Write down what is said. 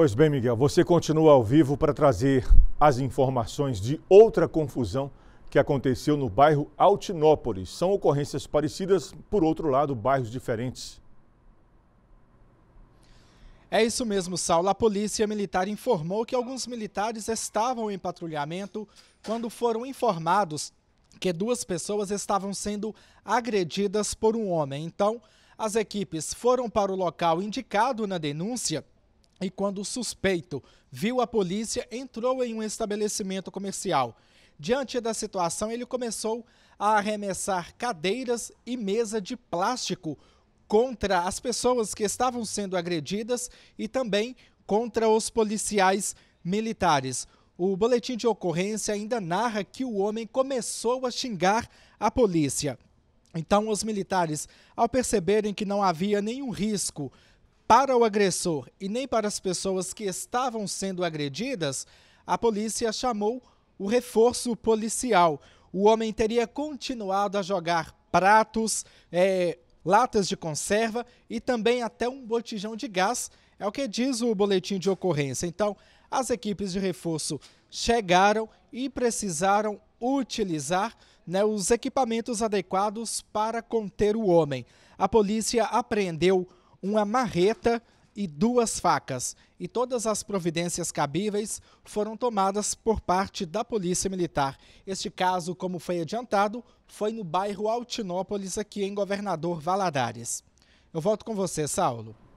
Pois bem, Miguel, você continua ao vivo para trazer as informações de outra confusão que aconteceu no bairro Altinópolis. São ocorrências parecidas, por outro lado, bairros diferentes. É isso mesmo, Saulo. A polícia militar informou que alguns militares estavam em patrulhamento quando foram informados que duas pessoas estavam sendo agredidas por um homem. Então, as equipes foram para o local indicado na denúncia e quando o suspeito viu a polícia, entrou em um estabelecimento comercial. Diante da situação, ele começou a arremessar cadeiras e mesa de plástico contra as pessoas que estavam sendo agredidas e também contra os policiais militares. O boletim de ocorrência ainda narra que o homem começou a xingar a polícia. Então, os militares, ao perceberem que não havia nenhum risco para o agressor e nem para as pessoas que estavam sendo agredidas, a polícia chamou o reforço policial. O homem teria continuado a jogar pratos, é, latas de conserva e também até um botijão de gás, é o que diz o boletim de ocorrência. Então, as equipes de reforço chegaram e precisaram utilizar né, os equipamentos adequados para conter o homem. A polícia apreendeu uma marreta e duas facas, e todas as providências cabíveis foram tomadas por parte da Polícia Militar. Este caso, como foi adiantado, foi no bairro Altinópolis, aqui em Governador Valadares. Eu volto com você, Saulo.